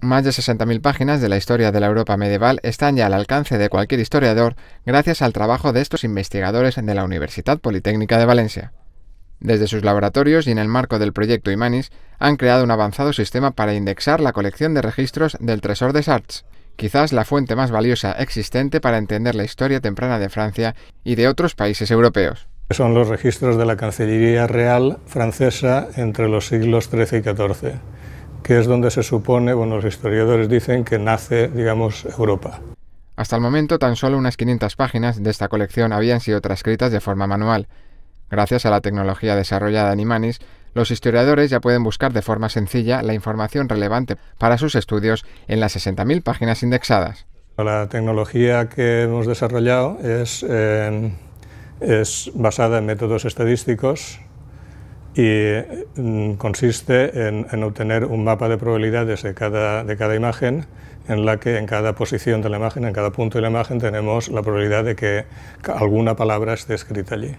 Más de 60.000 páginas de la historia de la Europa medieval están ya al alcance de cualquier historiador gracias al trabajo de estos investigadores de la Universidad Politécnica de Valencia. Desde sus laboratorios y en el marco del proyecto Imanis, han creado un avanzado sistema para indexar la colección de registros del Tresor de Sartes, quizás la fuente más valiosa existente para entender la historia temprana de Francia y de otros países europeos. Son los registros de la Cancillería Real francesa entre los siglos XIII y XIV que es donde se supone, bueno, los historiadores dicen que nace, digamos, Europa. Hasta el momento, tan solo unas 500 páginas de esta colección habían sido transcritas de forma manual. Gracias a la tecnología desarrollada en Imanis, los historiadores ya pueden buscar de forma sencilla la información relevante para sus estudios en las 60.000 páginas indexadas. La tecnología que hemos desarrollado es, eh, es basada en métodos estadísticos y mm, consiste en, obtener un mapa de probabilidades de cada, de cada imagen en la que en cada posición de la imagen, en cada punto de la imagen, tenemos la probabilidad de que alguna palabra esté escrita allí.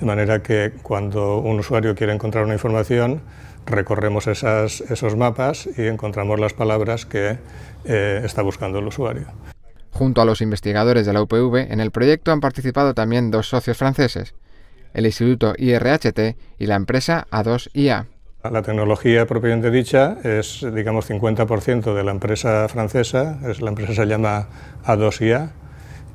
De manera que cuando un usuario quiere encontrar una información, recorremos esos mapas y encontramos las palabras que eh, está buscando el usuario. Junto a los investigadores de la UPV, en el proyecto han participado también dos socios franceses, el Instituto IRHT y la empresa A2IA. La tecnología propiamente dicha es, digamos, 50% de la empresa francesa, es, la empresa se llama A2IA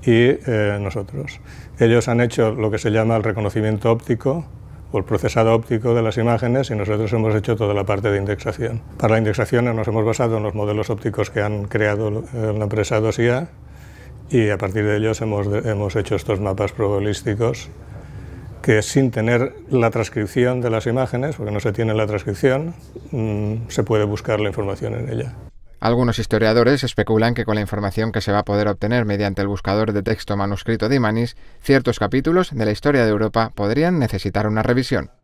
y eh, nosotros. Ellos han hecho lo que se llama el reconocimiento óptico, o el procesado óptico de las imágenes y nosotros hemos hecho toda la parte de indexación. Para la indexación nos hemos basado en los modelos ópticos que han creado eh, la empresa 2IA y a partir de ellos hemos, hemos hecho estos mapas probabilísticos que sin tener la transcripción de las imágenes, porque no se tiene la transcripción, mm, se puede buscar la información en ella. Algunos historiadores especulan que con la información que se va a poder obtener mediante el buscador de texto manuscrito de Imanis, ciertos capítulos de la historia de Europa podrían necesitar una revisión.